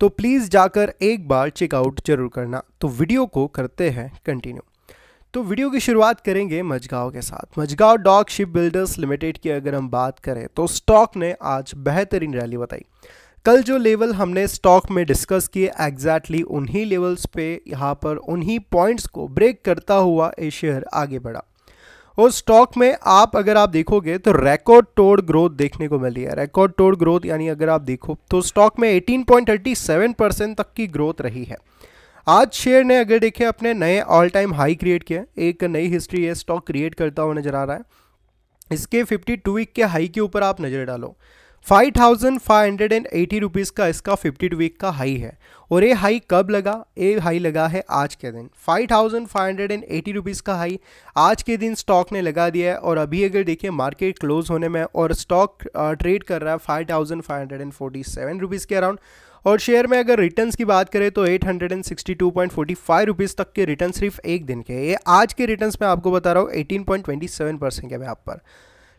तो प्लीज़ जाकर एक बार चेकआउट जरूर करना तो वीडियो को करते हैं कंटिन्यू तो वीडियो की शुरुआत करेंगे मजगांव के साथ Mazagaon dock ship builders limited की अगर हम बात करें तो स्टॉक ने आज बेहतरीन रैली बताई कल जो लेवल हमने स्टॉक में डिस्कस किए एग्जैक्टली उन्हीं लेवल्स पे यहाँ पर उन्हीं पॉइंट्स को ब्रेक करता हुआ ये शेयर आगे बढ़ा और स्टॉक में आप अगर आप देखोगे तो रिकॉर्ड टोड ग्रोथ देखने को मिली है रिकॉर्ड तोड़ ग्रोथ यानी अगर आप देखो तो स्टॉक में 18.37 परसेंट तक की ग्रोथ रही है आज शेयर ने अगर देखें अपने नए ऑल टाइम हाई क्रिएट किया एक नई हिस्ट्री है स्टॉक क्रिएट करता हुआ नजर आ रहा है इसके 52 वीक के हाई के ऊपर आप नज़र डालो five thousand five hundred and eighty rupees का इसका फिफ्टी टू वीक का हाई है और ये हाई कब लगा ये हाई लगा है आज के दिन five thousand five hundred and eighty rupees का हाई आज के दिन स्टॉक ने लगा दिया है और अभी अगर देखिए मार्केट क्लोज होने में और स्टॉक ट्रेड कर रहा है five thousand five hundred and forty seven rupees के अराउंड और शेयर में अगर रिटर्न्स की बात करें तो 862.45 रुपीस तक के रिटर्न सिर्फ एक दिन के ये आज के रिटर्न्स मैं आपको बता रहा हूँ सेवन परसेंट के मैं आप पर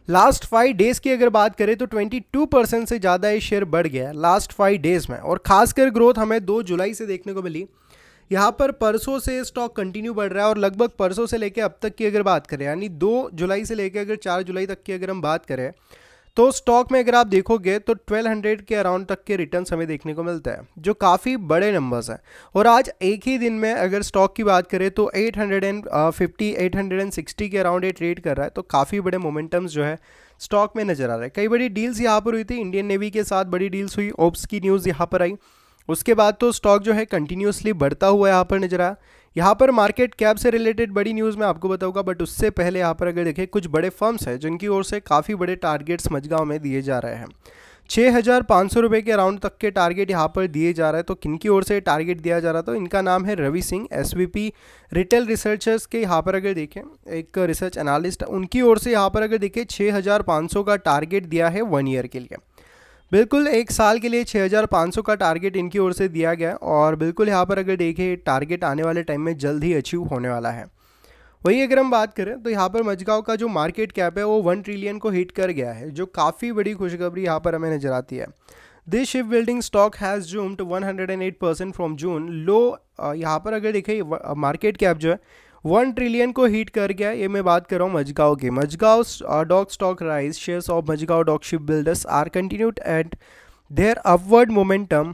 लास्ट फाइव डेज की अगर बात करें तो 22 परसेंट से ज़्यादा ये शेयर बढ़ गया है लास्ट फाइव डेज में और खासकर ग्रोथ हमें 2 जुलाई से देखने को मिली यहाँ पर परसों से स्टॉक कंटिन्यू बढ़ रहा है और लगभग परसों से लेकर अब तक की अगर बात करें यानी 2 जुलाई से लेकर अगर 4 जुलाई तक की अगर हम बात करें तो स्टॉक में अगर आप देखोगे तो 1200 के अराउंड तक के रिटर्न हमें देखने को मिलता है जो काफ़ी बड़े नंबर्स हैं और आज एक ही दिन में अगर स्टॉक की बात करें तो 850 860 के अराउंड ये ट्रेड कर रहा है तो काफ़ी बड़े मोमेंटम्स जो है स्टॉक में नज़र आ रहे हैं कई बड़ी डील्स यहाँ पर हुई थी इंडियन नेवी के साथ बड़ी डील्स हुई ओप्स की न्यूज़ यहाँ पर आई उसके बाद तो स्टॉक जो है कंटिन्यूसली बढ़ता हुआ यहाँ पर नजर आया यहाँ पर मार्केट कैप से रिलेटेड बड़ी न्यूज़ मैं आपको बताऊंगा बट उससे पहले यहाँ पर अगर देखें कुछ बड़े फर्म्स हैं जिनकी ओर से काफ़ी बड़े टारगेट्स मजगांव में दिए जा रहे हैं छः हज़ार पाँच सौ रुपये के अराउंड तक के टारगेट यहाँ पर दिए जा रहा है तो किन की ओर से टारगेट दिया जा रहा है तो इनका नाम है Ravi Singh as retail researchers के यहाँ पर अगर देखें एक रिसर्च एनालिस्ट उनकी ओर से यहाँ पर अगर देखें छः हज़ार पाँच सौ का टारगेट दिया है वन ईयर के लिए बिल्कुल एक साल के लिए 6500 का टारगेट इनकी ओर से दिया गया और बिल्कुल यहाँ पर अगर देखें टारगेट आने वाले टाइम में जल्द ही अचीव होने वाला है वही अगर हम बात करें तो यहाँ पर मजगांव का जो मार्केट कैप है वो वन ट्रिलियन को हिट कर गया है जो काफ़ी बड़ी खुशखबरी यहाँ पर हमें नज़र आती है this ship building stock has zoomed eight percent from June low यहाँ पर अगर देखें मार्केट कैप जो है वन ट्रिलियन को हीट कर गया ये मैं बात कर रहा हूँ मजगाव के Mazagaon dock stock rise shares of Mazagaon dock ship builders are continued at their upward momentum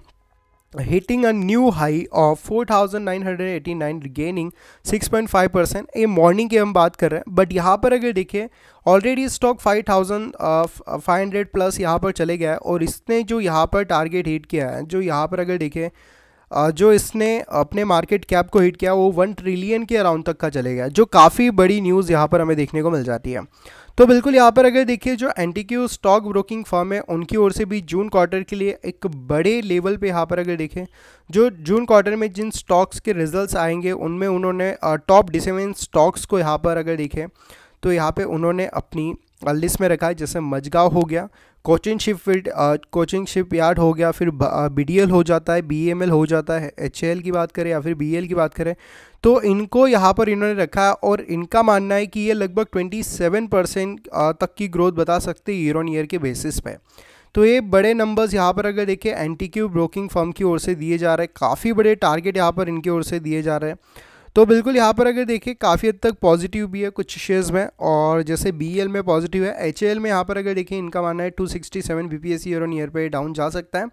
nine hundred eighty nine of 4989 point 6.5 percent ये मॉर्निंग की हम बात कर रहे हैं बट यहाँ पर अगर देखें already stock five hundred plus यहाँ पर चले गया है और इसने जो यहाँ पर टारगेट हिट किया है जो यहाँ पर अगर देखें जो इसने अपने मार्केट कैप को हिट किया वो वन ट्रिलियन के अराउंड तक का चले गया जो काफ़ी बड़ी न्यूज़ यहाँ पर हमें देखने को मिल जाती है तो बिल्कुल यहाँ पर अगर देखिए जो क्यू स्टॉक ब्रोकिंग फर्म है उनकी ओर से भी जून क्वार्टर के लिए एक बड़े लेवल पे यहाँ पर अगर देखें जो जून क्वार्टर में जिन स्टॉक्स के रिजल्ट्स आएंगे उनमें उन्होंने टॉप डिसेवन स्टॉक्स को यहाँ पर अगर देखें तो यहाँ पे उन्होंने अपनी लिस्ट में रखा है जैसे मजगाव हो गया Cochin ship field Cochin shipyard हो गया फिर बी डी एल हो जाता है बी एम एल हो जाता है एच एल की बात करें या फिर बी एल e की बात करें तो इनको यहाँ पर इन्होंने रखा है और इनका मानना है कि ये लगभग ट्वेंटी सेवन परसेंट तक की ग्रोथ बता सकते हैं ईयर ऑन ईयर के बेसिस पे तो ये बड़े नंबर्स यहाँ पर अगर देखें N T Q broking firm की ओर से दिए जा रहे हैं काफ़ी बड़े टारगेट यहाँ पर इनकी ओर से दिए जा रहे हैं तो बिल्कुल यहाँ पर अगर देखिए काफ़ी हद तक पॉजिटिव भी है कुछ शेयर्स में और जैसे बी e में पॉजिटिव है एच e में यहाँ पर अगर देखिए इनका मानना है two sixty seven B P S year on year पर डाउन जा सकता है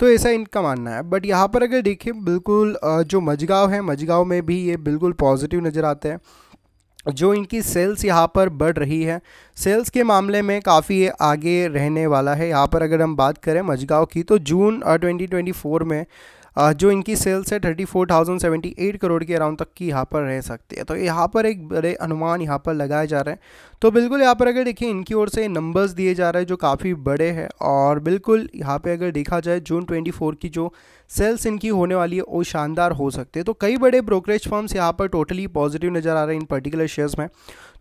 तो ऐसा इनका मानना है बट यहाँ पर अगर देखिए बिल्कुल जो मझगाव है मझगाव में भी ये बिल्कुल पॉजिटिव नज़र आते हैं जो इनकी सेल्स यहाँ पर बढ़ रही है सेल्स के मामले में काफ़ी आगे रहने वाला है यहाँ पर अगर हम बात करें मझगाव की तो जून 2024 में जो इनकी सेल्स है thirty four thousand seventy eight crore के अराउंड तक की यहाँ पर रह सकती है तो यहाँ पर एक बड़े अनुमान यहाँ पर लगाए जा रहे हैं तो बिल्कुल यहाँ पर अगर देखिए इनकी ओर से नंबर्स दिए जा रहे हैं जो काफ़ी बड़े हैं और बिल्कुल यहाँ पर अगर देखा जाए जून ट्वेंटी फोर की जो सेल्स इनकी होने वाली है वो शानदार हो सकते हैं तो कई बड़े ब्रोकरेज फॉर्म्स यहाँ पर टोटली पॉजिटिव नज़र आ रहे हैं इन पर्टिकुलर शेयर्स में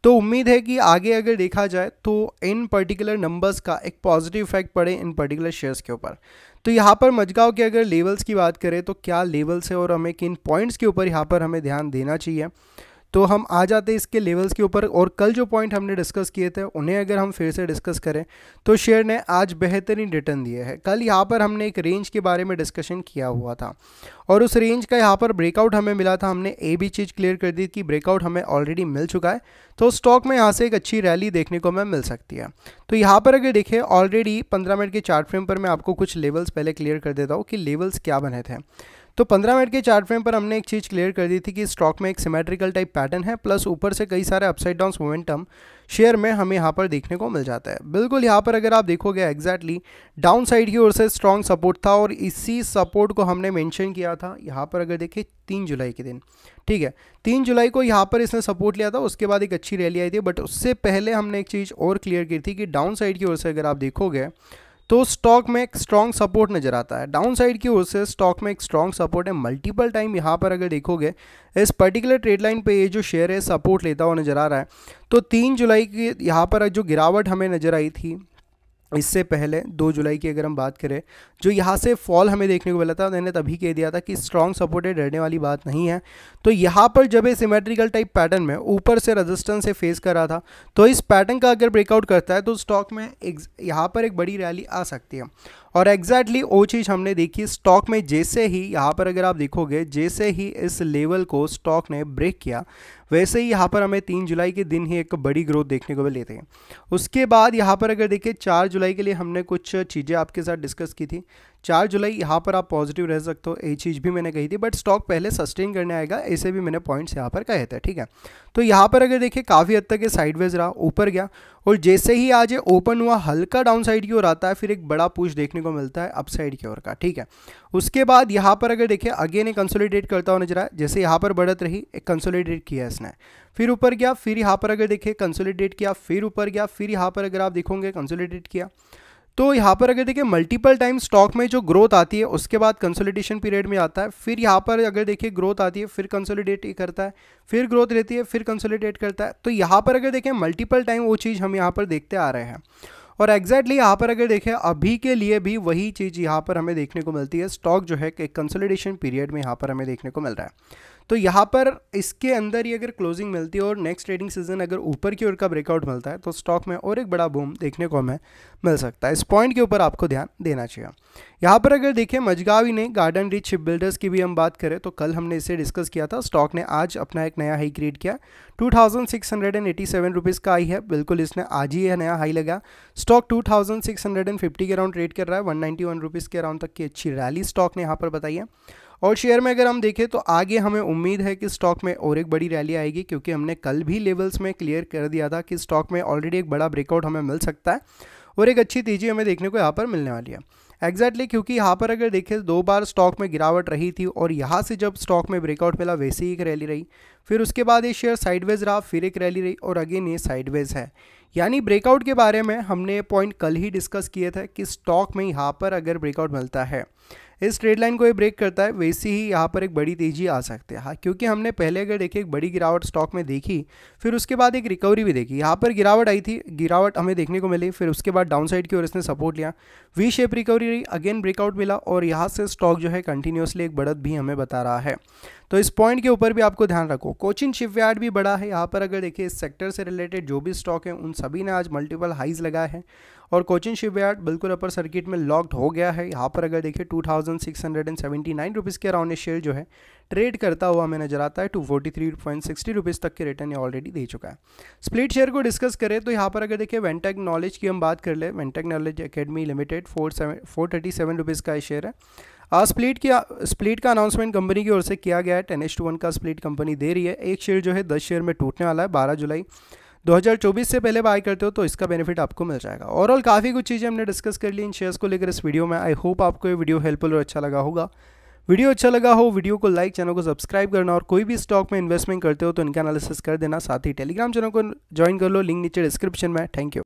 तो उम्मीद है कि आगे अगर देखा जाए तो इन पर्टिकुलर नंबर्स का एक पॉजिटिव इफेक्ट पड़े इन पर्टिकुलर शेयर्स के ऊपर तो यहाँ पर मजगाव के अगर लेवल्स की बात करें तो क्या लेवल्स है और हमें किन पॉइंट्स के ऊपर यहाँ पर हमें ध्यान देना चाहिए तो हम आ जाते हैं इसके लेवल्स के ऊपर और कल जो पॉइंट हमने डिस्कस किए थे उन्हें अगर हम फिर से डिस्कस करें तो शेयर ने आज बेहतरीन रिटर्न दिए हैं कल यहाँ पर हमने एक रेंज के बारे में डिस्कशन किया हुआ था और उस रेंज का यहाँ पर ब्रेकआउट हमें मिला था हमने ए भी चीज़ क्लियर कर दी कि ब्रेकआउट हमें ऑलरेडी मिल चुका है तो स्टॉक में यहाँ से एक अच्छी रैली देखने को हमें मिल सकती है तो यहाँ पर अगर देखें ऑलरेडी पंद्रह मिनट के चार्ट फ्रेम पर मैं आपको कुछ लेवल्स पहले क्लियर कर देता हूँ कि लेवल्स क्या बने थे तो 15 मिनट के चार्ट फ्रेम पर हमने एक चीज़ क्लियर कर दी थी कि स्टॉक में एक सिमेट्रिकल टाइप पैटर्न है प्लस ऊपर से कई सारे अपसाइड डाउन मोमेंटम शेयर में हमें यहाँ पर देखने को मिल जाता है बिल्कुल यहाँ पर अगर आप देखोगे एग्जैक्टली डाउन साइड की ओर से स्ट्रॉन्ग सपोर्ट था और इसी सपोर्ट को हमने मैंशन किया था यहाँ पर अगर देखिए तीन जुलाई के दिन ठीक है तीन जुलाई को यहाँ पर इसने सपोर्ट लिया था उसके बाद एक अच्छी रैली आई थी बट उससे पहले हमने एक चीज़ और क्लियर की थी कि डाउन साइड की ओर से अगर आप देखोगे तो स्टॉक में एक स्ट्रॉन्ग सपोर्ट नज़र आता है डाउन साइड की ओर से स्टॉक में एक स्ट्रॉन्ग सपोर्ट है मल्टीपल टाइम यहाँ पर अगर देखोगे इस पर्टिकुलर ट्रेड लाइन पर ये जो शेयर है सपोर्ट लेता हुआ नज़र आ रहा है तो तीन जुलाई की यहाँ पर जो गिरावट हमें नज़र आई थी इससे पहले दो जुलाई की अगर हम बात करें जो यहाँ से फॉल हमें देखने को मिला था मैंने तभी कह दिया था कि स्ट्रॉन्ग सपोर्टेड रहने वाली बात नहीं है तो यहाँ पर जब ये सिमेट्रिकल टाइप पैटर्न में ऊपर से रेजिस्टेंस से फेस कर रहा था तो इस पैटर्न का अगर ब्रेकआउट करता है तो स्टॉक में यहाँ पर एक बड़ी रैली आ सकती है और एग्जैक्टली वो चीज़ हमने देखी स्टॉक में जैसे ही यहाँ पर अगर आप देखोगे जैसे ही इस लेवल को स्टॉक ने ब्रेक किया वैसे ही यहाँ पर हमें तीन जुलाई के दिन ही एक बड़ी ग्रोथ देखने को मिली थी उसके बाद यहाँ पर अगर देखिए चार जुलाई के लिए हमने कुछ चीज़ें आपके साथ डिस्कस की थी चार जुलाई यहाँ पर आप पॉजिटिव रह सकते हो ये चीज़ भी मैंने कही थी बट स्टॉक पहले सस्टेन करने आएगा ऐसे भी मैंने पॉइंट्स यहाँ पर कहे थे ठीक है तो यहाँ पर अगर देखिए काफ़ी हद तक ये साइडवेज रहा ऊपर गया और जैसे ही आज ये ओपन हुआ हल्का डाउन साइड की ओर आता है फिर एक बड़ा पुश देखने को मिलता है अपसाइड की ओर का ठीक है उसके बाद यहाँ पर अगर देखिए अगेन एक कंसोलिडेट करता हुआ नजर आया जैसे यहाँ पर बढ़त रही एक कंसोलिडेट किया इसने फिर ऊपर गया फिर यहाँ पर अगर देखिए कंसोलिडेट किया फिर ऊपर गया फिर यहाँ पर अगर आप देखोगे कंसोलिडेट किया तो यहाँ पर अगर देखिए मल्टीपल टाइम स्टॉक में जो ग्रोथ आती है उसके बाद कंसोलिडेशन पीरियड में आता है फिर यहाँ पर अगर देखिए ग्रोथ आती है फिर कंसोलिडेट करता है फिर ग्रोथ रहती है फिर कंसोलिडेट करता है तो यहाँ पर अगर देखें मल्टीपल टाइम वो चीज़ हम यहाँ पर देखते आ रहे हैं और एग्जैक्टली यहाँ पर अगर देखें अभी के लिए भी वही चीज़ यहाँ पर हमें देखने को मिलती है स्टॉक जो है कंसोलिडेशन पीरियड में यहाँ पर हमें देखने को मिल रहा है तो यहाँ पर इसके अंदर ही अगर क्लोजिंग मिलती है और नेक्स्ट ट्रेडिंग सीजन अगर ऊपर की ओर का ब्रेकआउट मिलता है तो स्टॉक में और एक बड़ा बूम देखने को हमें मिल सकता है इस पॉइंट के ऊपर आपको ध्यान देना चाहिए यहाँ पर अगर देखें मजगावी ने गार्डन रिच शिप बिल्डर्स की भी हम बात करें तो कल हमने इसे डिस्कस किया था स्टॉक ने आज अपना एक नया हाई क्रिएट किया two thousand six hundred and eighty seven rupees का आई है बिल्कुल इसने आज ही यह नया हाई लगा stock two thousand six hundred and fifty के अराउंड ट्रेड कर रहा है वन नाइन्टी वन रुपीज़ के अराउंड तक की अच्छी रैली स्टॉक ने यहाँ पर बताई है और शेयर में अगर हम देखें तो आगे हमें उम्मीद है कि स्टॉक में और एक बड़ी रैली आएगी क्योंकि हमने कल भी लेवल्स में क्लियर कर दिया था कि स्टॉक में ऑलरेडी एक बड़ा ब्रेकआउट हमें मिल सकता है और एक अच्छी तेज़ी हमें देखने को यहाँ पर मिलने वाली है एग्जैक्टली exactly, क्योंकि यहाँ पर अगर देखें दो बार स्टॉक में गिरावट रही थी और यहाँ से जब स्टॉक में ब्रेकआउट मिला वैसे ही एक रैली रही फिर उसके बाद ये शेयर साइडवेज रहा फिर एक रैली रही और अगेन ये साइडवेज है यानी ब्रेकआउट के बारे में हमने पॉइंट कल ही डिस्कस किए थे कि स्टॉक में यहाँ पर अगर ब्रेकआउट मिलता है इस ट्रेड लाइन को ये ब्रेक करता है वैसे ही यहाँ पर एक बड़ी तेजी आ सकती है हाँ क्योंकि हमने पहले अगर देखिए एक बड़ी गिरावट स्टॉक में देखी फिर उसके बाद एक रिकवरी भी देखी यहाँ पर गिरावट आई थी गिरावट हमें देखने को मिली फिर उसके बाद डाउन साइड की ओर इसने सपोर्ट लिया वी शेप रिकवरी रही अगेन ब्रेकआउट मिला और यहाँ से स्टॉक जो है कंटिन्यूसली एक बढ़त भी हमें बता रहा है तो इस पॉइंट के ऊपर भी आपको ध्यान रखो कोचिन शिपयार्ड भी बड़ा है यहाँ पर अगर देखिए इस सेक्टर से रिलेटेड जो भी स्टॉक है उन सभी ने आज मल्टीपल हाइज लगाए हैं और कोचिन शिपयार्ड बिल्कुल अपर सर्किट में लॉक्ड हो गया है यहाँ पर अगर देखिए two thousand six hundred and के अराउंड शेयर जो है ट्रेड करता हुआ हमें नजर आता है two forty three point sixty rupees तक के रिटर्न ऑलरेडी दे चुका है स्प्लिट शेयर को डिस्कस करें तो यहाँ पर अगर देखिए वेंटेक नॉलेज की हम बात कर ले Ventech knowledge academy limited four seven four thirty seven rupees का शेयर है स्प्लिट की स्प्लिट का अनाउंसमेंट कंपनी की ओर से किया गया है टेन एच टू वन का स्प्लिट कंपनी दे रही है एक शेयर जो है दस शेयर में टूटने वाला है बारह जुलाई 2024 से पहले बाय करते हो तो इसका बेनिफिट आपको मिल जाएगा ओवरऑल काफ़ी कुछ चीज़ें हमने डिस्कस कर ली इन शेयर्स को लेकर इस वीडियो में आई होप आपको ये वीडियो हेल्पफुल और अच्छा लगा होगा वीडियो अच्छा लगा हो वीडियो को लाइक चैनल को सब्सक्राइब करना और कोई भी स्टॉक में इन्वेस्टमेंट करते हो तो इनका एनालिसिस कर देना साथ ही टेलीग्राम चैनल को ज्वाइन कर लो लिंक नीचे डिस्क्रिप्शन में थैंक यू